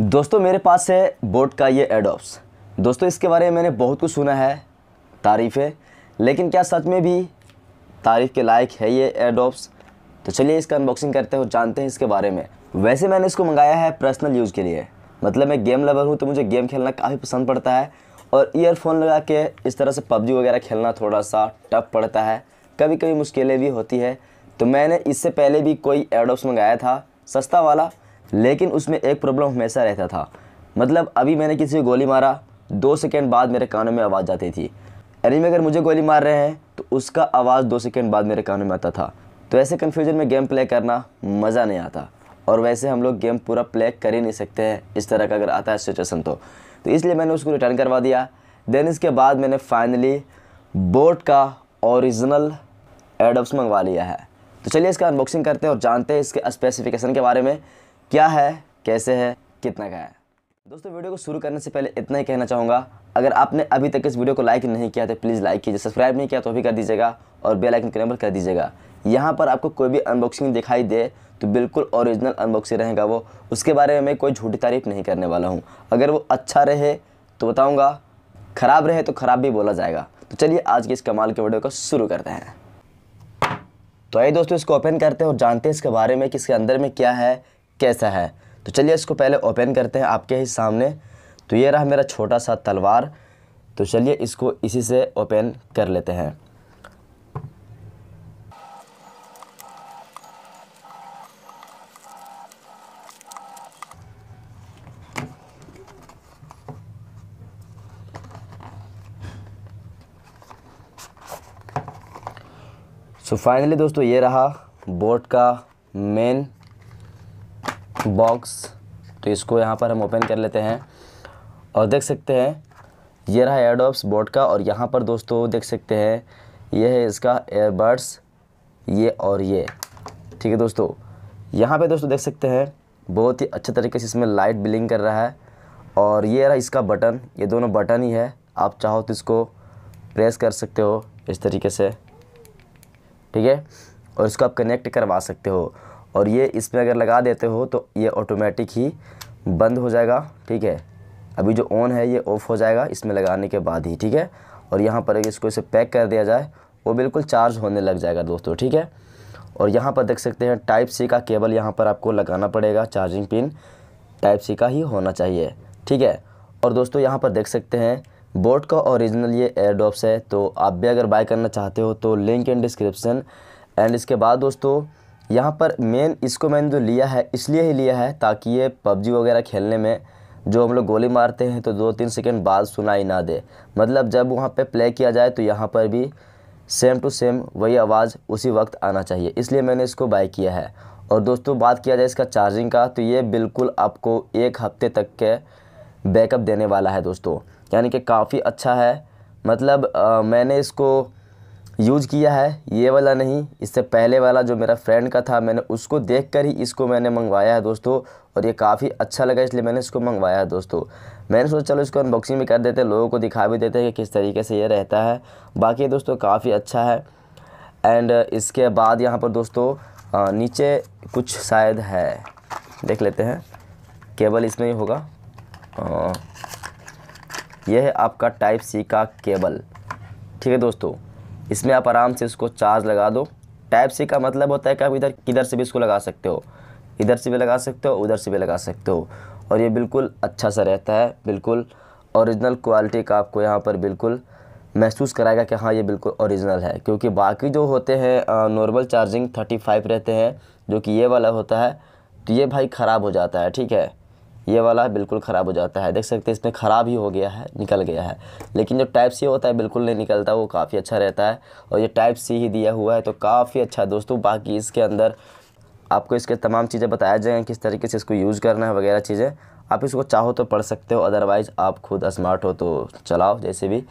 दोस्तों मेरे पास है बोट का ये एडोप्स दोस्तों इसके बारे में मैंने बहुत कुछ सुना है तारीफ़ें लेकिन क्या सच में भी तारीफ़ के लायक है ये एडोप्स तो चलिए इसका अनबॉक्सिंग करते हैं और जानते हैं इसके बारे में वैसे मैंने इसको मंगाया है पर्सनल यूज़ के लिए मतलब मैं गेम लवर हूँ तो मुझे गेम खेलना काफ़ी पसंद पड़ता है और ईयरफोन लगा के इस तरह से पबजी वगैरह खेलना थोड़ा सा टफ पड़ता है कभी कभी मुश्किलें भी होती है तो मैंने इससे पहले भी कोई एडोप्स मंगाया था सस्ता वाला लेकिन उसमें एक प्रॉब्लम हमेशा रहता था मतलब अभी मैंने किसी को गोली मारा दो सेकेंड बाद मेरे कानों में आवाज़ जाती थी यानी अगर मुझे गोली मार रहे हैं तो उसका आवाज़ दो सेकेंड बाद मेरे कानों में आता था तो ऐसे कन्फ्यूजन में गेम प्ले करना मज़ा नहीं आता और वैसे हम लोग गेम पूरा प्ले कर ही नहीं सकते हैं इस तरह का अगर आता है सिचुएसन तो तो इसलिए मैंने उसको रिटर्न करवा दिया देन इसके बाद मैंने फाइनली बोट का ओरिजिनल एडोप्स मंगवा लिया है तो चलिए इसका अनबॉक्सिंग करते हैं और जानते हैं इसके स्पेसिफिकेशन के बारे में क्या है कैसे है कितना का है दोस्तों वीडियो को शुरू करने से पहले इतना ही कहना चाहूँगा अगर आपने अभी तक इस वीडियो को लाइक नहीं किया तो प्लीज़ लाइक कीजिए सब्सक्राइब नहीं किया तो भी कर दीजिएगा और बेल आइकन नंबर कर दीजिएगा यहाँ पर आपको कोई भी अनबॉक्सिंग दिखाई दे तो बिल्कुल ओरिजिनल अनबॉक्सिंग रहेगा वो उसके बारे में मैं कोई झूठी तारीफ नहीं करने वाला हूँ अगर वो अच्छा रहे तो बताऊँगा ख़राब रहे तो ख़राब भी बोला जाएगा तो चलिए आज की इस कमाल के वीडियो को शुरू करते हैं तो आइए दोस्तों इसको ओपन करते हैं और जानते हैं इसके बारे में कि इसके अंदर में क्या है कैसा है तो चलिए इसको पहले ओपन करते हैं आपके ही सामने तो ये रहा मेरा छोटा सा तलवार तो चलिए इसको इसी से ओपन कर लेते हैं सो so फाइनली दोस्तों ये रहा बोट का मेन बॉक्स तो इसको यहाँ पर हम ओपन कर लेते हैं और देख सकते हैं ये रहा एयरडॉप्स बोट का और यहाँ पर दोस्तों देख सकते हैं ये है इसका एयरबड्स ये और ये ठीक है दोस्तों यहाँ पे दोस्तों देख सकते हैं बहुत ही अच्छे तरीके से इसमें लाइट बिलिंग कर रहा है और ये रहा इसका बटन ये दोनों बटन ही है आप चाहो तो इसको प्रेस कर सकते हो इस तरीके से ठीक है और इसको आप कनेक्ट करवा सकते हो और ये इसमें अगर लगा देते हो तो ये ऑटोमेटिक ही बंद हो जाएगा ठीक है अभी जो ऑन है ये ऑफ़ हो जाएगा इसमें लगाने के बाद ही ठीक है और यहाँ पर अगर इसको इसे पैक कर दिया जाए वो बिल्कुल चार्ज होने लग जाएगा दोस्तों ठीक है और यहाँ पर देख सकते हैं टाइप सी का केबल यहाँ पर आपको लगाना पड़ेगा चार्जिंग पिन टाइप सी का ही होना चाहिए ठीक है और दोस्तों यहाँ पर देख सकते हैं बोट का ओरिजिनल ये एयरडॉप्स है तो आप भी अगर बाय करना चाहते हो तो लिंक इन डिस्क्रिप्सन एंड इसके बाद दोस्तों यहाँ पर मेन इसको मैंने जो लिया है इसलिए ही लिया है ताकि ये पबजी वगैरह खेलने में जो हम लोग गोली मारते हैं तो दो तीन सेकेंड बाद सुनाई ना दे मतलब जब वहाँ पर प्ले किया जाए तो यहाँ पर भी सेम टू सेम वही आवाज़ उसी वक्त आना चाहिए इसलिए मैंने इसको बाई किया है और दोस्तों बात किया जाए इसका चार्जिंग का तो ये बिल्कुल आपको एक हफ्ते तक के बैकअप देने वाला है दोस्तों यानी कि काफ़ी अच्छा है मतलब आ, मैंने इसको यूज़ किया है ये वाला नहीं इससे पहले वाला जो मेरा फ्रेंड का था मैंने उसको देख कर ही इसको मैंने मंगवाया है दोस्तों और ये काफ़ी अच्छा लगा इसलिए मैंने इसको मंगवाया है दोस्तों मैंने सोचा चलो इसको अनबॉक्सिंग भी कर देते हैं लोगों को दिखा भी देते हैं कि किस तरीके से ये रहता है बाकी दोस्तों काफ़ी अच्छा है एंड इसके बाद यहाँ पर दोस्तों नीचे कुछ शायद है देख लेते हैं केबल इसमें ही होगा यह है आपका टाइप सी का केबल ठीक है दोस्तों इसमें आप आराम से इसको चार्ज लगा दो टाइप सी का मतलब होता है कि आप इधर किधर से भी इसको लगा सकते हो इधर से भी लगा सकते हो उधर से भी लगा सकते हो और ये बिल्कुल अच्छा सा रहता है बिल्कुल ओरिजिनल क्वालिटी का आपको यहाँ पर बिल्कुल महसूस कराएगा कि हाँ ये बिल्कुल ओरिजिनल है क्योंकि बाकी जो होते हैं नॉर्मल चार्जिंग थर्टी फाइव रहते हैं जो कि ये वाला होता है तो ये भाई ख़राब हो जाता है ठीक है ये वाला बिल्कुल ख़राब हो जाता है देख सकते हैं इसमें ख़राब ही हो गया है निकल गया है लेकिन जो टाइप सी होता है बिल्कुल नहीं निकलता वो काफ़ी अच्छा रहता है और ये टाइप सी ही दिया हुआ है तो काफ़ी अच्छा दोस्तों बाकी इसके अंदर आपको इसके तमाम चीज़ें बताया जाएंगे किस तरीके से इसको यूज़ करना है वगैरह चीज़ें आप इसको चाहो तो पढ़ सकते हो अदरवाइज़ आप खुद स्मार्ट हो तो चलाओ जैसे भी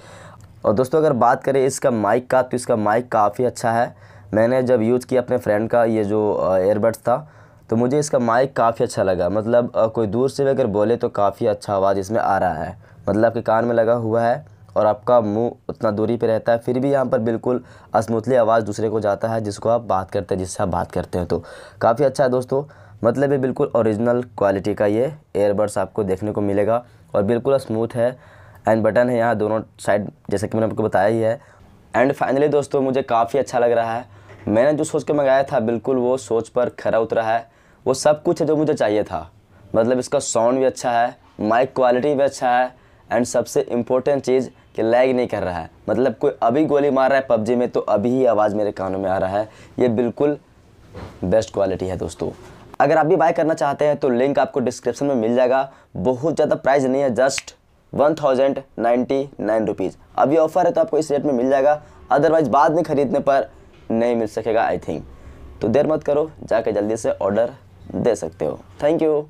और दोस्तों अगर बात करें इसका माइक का तो इसका माइक काफ़ी अच्छा है मैंने जब यूज़ किया अपने फ्रेंड का ये जो एयरबड्स था तो मुझे इसका माइक काफ़ी अच्छा लगा मतलब कोई दूर से भी अगर बोले तो काफ़ी अच्छा आवाज़ इसमें आ रहा है मतलब आपके कान में लगा हुआ है और आपका मुंह उतना दूरी पे रहता है फिर भी यहाँ पर बिल्कुल स्मूथली आवाज़ दूसरे को जाता है जिसको आप बात करते हैं जिससे आप बात करते हैं तो काफ़ी अच्छा है दोस्तों मतलब ये बिल्कुल ओरिजिनल क्वालिटी का ये एयरबड्स आपको देखने को मिलेगा और बिल्कुल स्मूथ है एंड बटन है यहाँ दोनों साइड जैसे कि मैंने आपको बताया ही है एंड फाइनली दोस्तों मुझे काफ़ी अच्छा लग रहा है मैंने जो सोच के मंगाया था बिल्कुल वो सोच पर खरा उतरा है वो सब कुछ है जो मुझे चाहिए था मतलब इसका साउंड भी अच्छा है माइक क्वालिटी भी अच्छा है एंड सबसे इम्पोर्टेंट चीज़ कि लैग नहीं कर रहा है मतलब कोई अभी गोली मार रहा है पबजी में तो अभी ही आवाज़ मेरे कानों में आ रहा है ये बिल्कुल बेस्ट क्वालिटी है दोस्तों अगर आप भी बाय करना चाहते हैं तो लिंक आपको डिस्क्रिप्शन में मिल जाएगा बहुत ज़्यादा प्राइस नहीं है just one thousand ninety nine rupees अभी ऑफ़र है तो आपको इस रेट में मिल जाएगा अदरवाइज़ बाद में ख़रीदने पर नहीं मिल सकेगा आई थिंक तो देर मत करो जाके जल्दी से ऑर्डर दे सकते हो थैंक यू